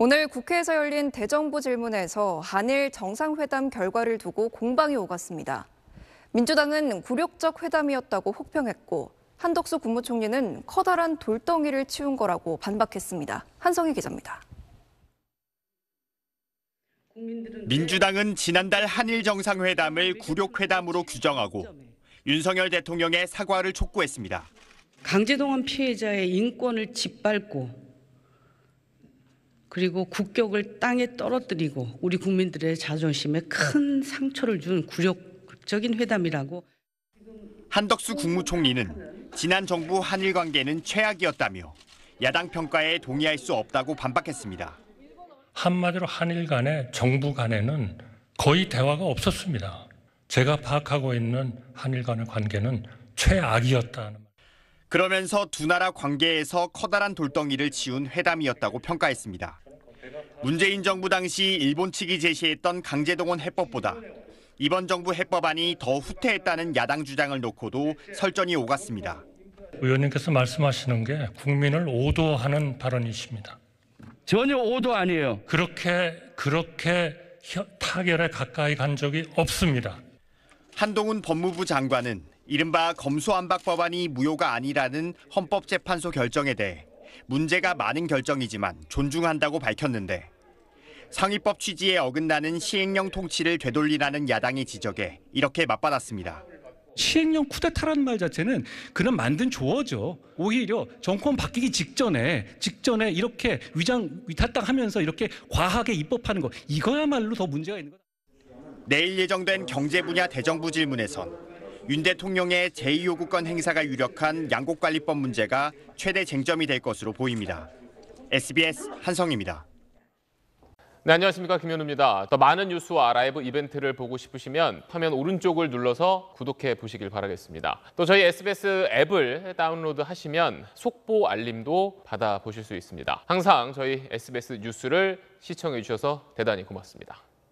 오늘 국회에서 열린 대정부 질문에서 한일 정상회담 결과를 두고 공방이 오갔습니다. 민주당은 굴욕적 회담이었다고 혹평했고 한덕수 국무총리는 커다란 돌덩이를 치운 거라고 반박했습니다. 한성희 기자입니다. 민주당은 지난달 한일 정상회담을 굴욕회담으로 규정하고 윤석열 대통령의 사과를 촉구했습니다. 강제동원 피해자의 인권을 짓밟고 그리고 국격을 땅에 떨어뜨리고 우리 국민들의 자존심에 큰 상처를 준 굴욕적인 회담이라고. 한덕수 국무총리는 지난 정부 한일 관계는 최악이었다며 야당 평가에 동의할 수 없다고 반박했습니다. 한마디로 한일 간에 정부 간에는 거의 대화가 없었습니다. 제가 파악하고 있는 한일 간의 관계는 최악이었다는 그러면서 두 나라 관계에서 커다란 돌덩이를 지운 회담이었다고 평가했습니다. 문재인 정부 당시 일본 측이 제시했던 강제동원 해법보다 이번 정부 해법안이 더 후퇴했다는 야당 주장을 놓고도 설전이 오갔습니다. 의원님께서 말씀하시는 게 국민을 오도하는 발언이십니다. 전혀 오도 아니에요. 그렇게 그렇게 타결에 가까이 간 적이 없습니다. 한동훈 법무부 장관은 이른바 검수안박법안이 무효가 아니라는 헌법재판소 결정에 대해 문제가 많은 결정이지만 존중한다고 밝혔는데 상위법 취지에 어긋나는 시행령 통치를 되돌리라는 야당의 지적에 이렇게 맞받았습니다. 시행령 쿠데타라는 말 자체는 그는 만든 조어죠. 오히려 정권 바뀌기 직전에 직전에 이렇게 위장 위탁당하면서 이렇게 과하게 입법하는 거 이거야말로 더 문제가 있는 거다. 내일 예정된 경제 분야 대정부 질문에선 윤 대통령의 제2요구권 행사가 유력한 양곡관리법 문제가 최대 쟁점이 될 것으로 보입니다. SBS 한성입니다. 네, 안녕하십니까 김현우입니다. 더 많은 뉴스와 라이브 이벤트를 보고 싶으시면 화면 오른쪽을 눌러서 구독해 보시길 바라겠습니다. 또 저희 SBS 앱을 다운로드 하시면 속보 알림도 받아보실 수 있습니다. 항상 저희 SBS 뉴스를 시청해 주셔서 대단히 고맙습니다.